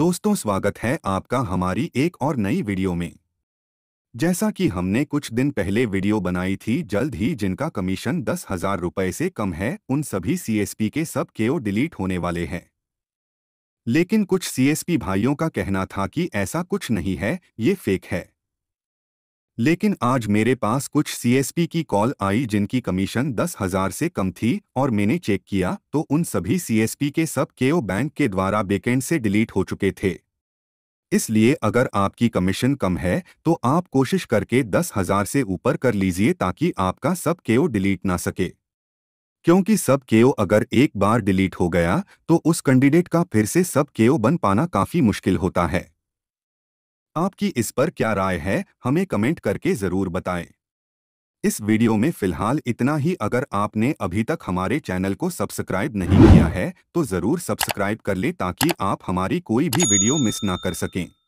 दोस्तों स्वागत है आपका हमारी एक और नई वीडियो में जैसा कि हमने कुछ दिन पहले वीडियो बनाई थी जल्द ही जिनका कमीशन दस हजार रुपये से कम है उन सभी सीएसपी के सब केओ डिलीट होने वाले हैं लेकिन कुछ सीएसपी भाइयों का कहना था कि ऐसा कुछ नहीं है ये फेक है लेकिन आज मेरे पास कुछ सीएसपी की कॉल आई जिनकी कमीशन दस हजार से कम थी और मैंने चेक किया तो उन सभी सीएसपी के सब केओ बैंक के द्वारा वेकेंड से डिलीट हो चुके थे इसलिए अगर आपकी कमीशन कम है तो आप कोशिश करके दस हजार से ऊपर कर लीजिए ताकि आपका सब केओ डिलीट ना सके क्योंकि सब केओ अगर एक बार डिलीट हो गया तो उस कैंडिडेट का फिर से सब केओ बन पाना काफ़ी मुश्किल होता है आपकी इस पर क्या राय है हमें कमेंट करके ज़रूर बताएं। इस वीडियो में फिलहाल इतना ही अगर आपने अभी तक हमारे चैनल को सब्सक्राइब नहीं किया है तो ज़रूर सब्सक्राइब कर लें ताकि आप हमारी कोई भी वीडियो मिस ना कर सकें